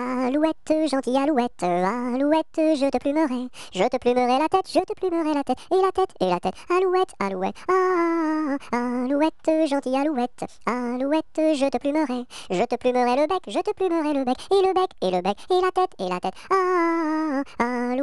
Alouette, gentille alouette, alouette, je te plumerai, je te plumerai la tête, je te plumerai la tête, et la tête, et la tête, alouette, alouette, ah, ah, ah, alouette, gentille alouette, alouette, je te plumerai, je te plumerai le bec, je te plumerai le bec, et le bec, et le bec, et la tête, et la tête, ah, ah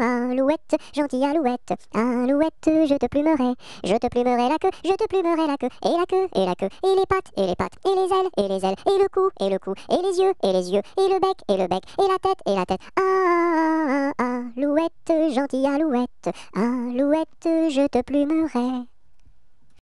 alouette, gentille alouette, alouette, je te plumerai, je te plumerai la queue, je te plumerai la queue, et la queue, et la queue, et les pattes, et les pattes, et les ailes, et les ailes, et le cou, et le cou, et les yeux, et les yeux, et le bec, et le bec, et la tête, et la tête. Ah, ah, ah, alouette, gentille alouette, alouette, je te plumerai.